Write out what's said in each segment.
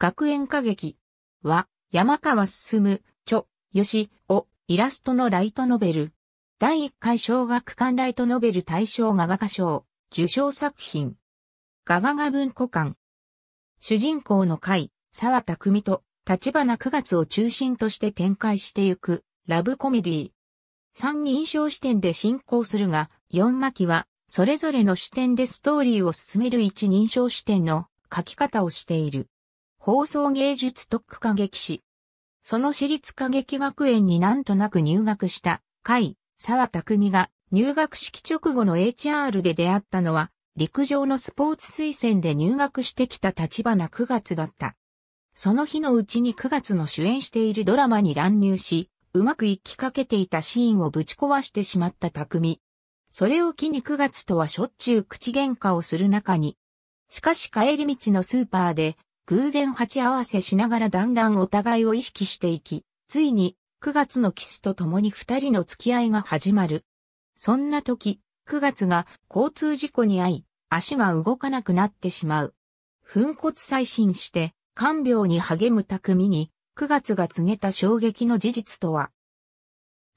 学園歌劇は、山川進、著、吉、を、イラストのライトノベル。第1回小学館ライトノベル大賞画画賞、受賞作品。画画画文庫館。主人公の会、沢田組と、立花9月を中心として展開してゆく、ラブコメディー。3人称視点で進行するが、4巻は、それぞれの視点でストーリーを進める一人称視点の書き方をしている。放送芸術特区歌劇士。その私立歌劇学園になんとなく入学した、海、沢匠が入学式直後の HR で出会ったのは、陸上のスポーツ推薦で入学してきた立花9月だった。その日のうちに9月の主演しているドラマに乱入し、うまく行きかけていたシーンをぶち壊してしまった匠。それを機に9月とはしょっちゅう口喧嘩をする中に。しかし帰り道のスーパーで偶然鉢合わせしながらだんだんお互いを意識していき、ついに9月のキスと共に二人の付き合いが始まる。そんな時、9月が交通事故に遭い、足が動かなくなってしまう。粉骨再審して、看病に励む匠に、9月が告げた衝撃の事実とは、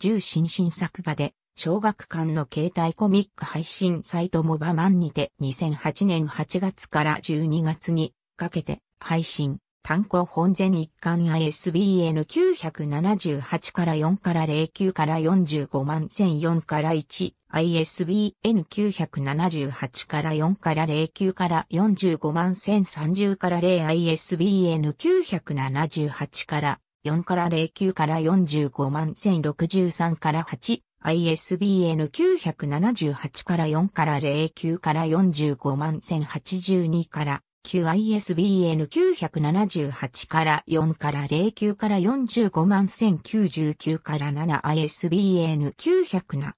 重心新作画で、小学館の携帯コミック配信サイトモバマンにて2008年8月から12月にかけて配信、単行本全一巻 ISBN978 から4から09から45万1004から1、ISBN978 から4から09から45万1030から0 ISBN978 から4から09から45万1063から8 ISBN978 から4から09から45万1082から ISBN978 から4から09から45万1099から7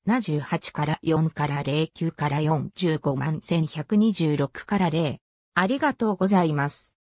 ISBN978 から4から09から45万1126から0。ありがとうございます。